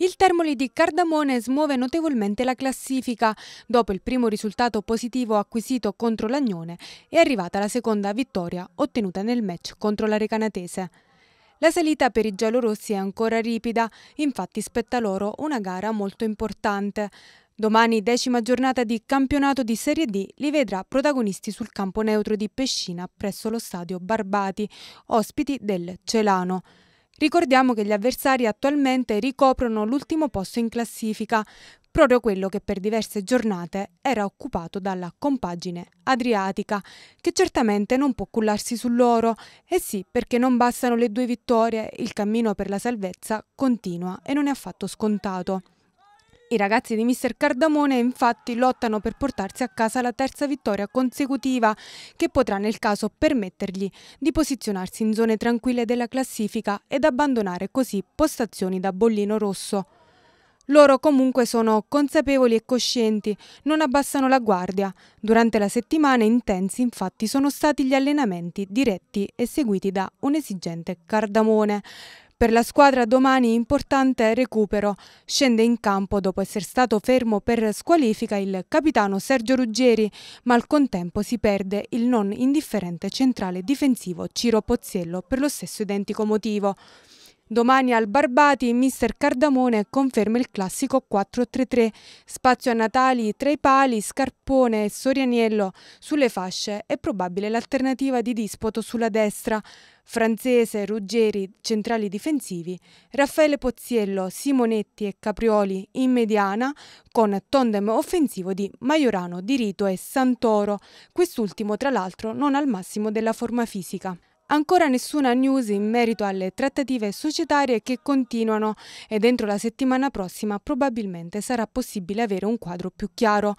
Il Termoli di Cardamone smuove notevolmente la classifica. Dopo il primo risultato positivo acquisito contro l'Agnone è arrivata la seconda vittoria ottenuta nel match contro la Recanatese. La salita per i giallorossi è ancora ripida, infatti spetta loro una gara molto importante. Domani, decima giornata di campionato di Serie D, li vedrà protagonisti sul campo neutro di Pescina presso lo stadio Barbati, ospiti del Celano. Ricordiamo che gli avversari attualmente ricoprono l'ultimo posto in classifica, proprio quello che per diverse giornate era occupato dalla compagine adriatica, che certamente non può cullarsi su loro. E sì, perché non bastano le due vittorie, il cammino per la salvezza continua e non è affatto scontato. I ragazzi di Mr. Cardamone infatti lottano per portarsi a casa la terza vittoria consecutiva che potrà nel caso permettergli di posizionarsi in zone tranquille della classifica ed abbandonare così postazioni da bollino rosso. Loro comunque sono consapevoli e coscienti, non abbassano la guardia. Durante la settimana intensi infatti sono stati gli allenamenti diretti e seguiti da un esigente cardamone. Per la squadra domani importante recupero. Scende in campo dopo essere stato fermo per squalifica il capitano Sergio Ruggeri, ma al contempo si perde il non indifferente centrale difensivo Ciro Pozziello per lo stesso identico motivo. Domani al Barbati, mister Cardamone conferma il classico 4-3-3. Spazio a Natali tra i pali, Scarpone e Sorianiello. Sulle fasce è probabile l'alternativa di Dispoto sulla destra. Franzese, Ruggeri, centrali difensivi, Raffaele Pozziello, Simonetti e Caprioli in mediana, con tandem offensivo di Maiorano, Dirito e Santoro, quest'ultimo tra l'altro non al massimo della forma fisica. Ancora nessuna news in merito alle trattative societarie che continuano e entro la settimana prossima probabilmente sarà possibile avere un quadro più chiaro.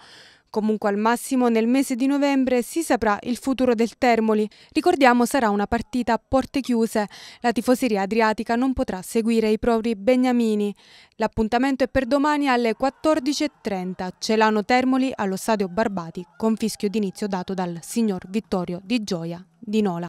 Comunque al massimo nel mese di novembre si saprà il futuro del Termoli. Ricordiamo sarà una partita a porte chiuse. La tifoseria adriatica non potrà seguire i propri beniamini. L'appuntamento è per domani alle 14.30. Celano Termoli allo stadio Barbati con fischio d'inizio dato dal signor Vittorio Di Gioia di Nola.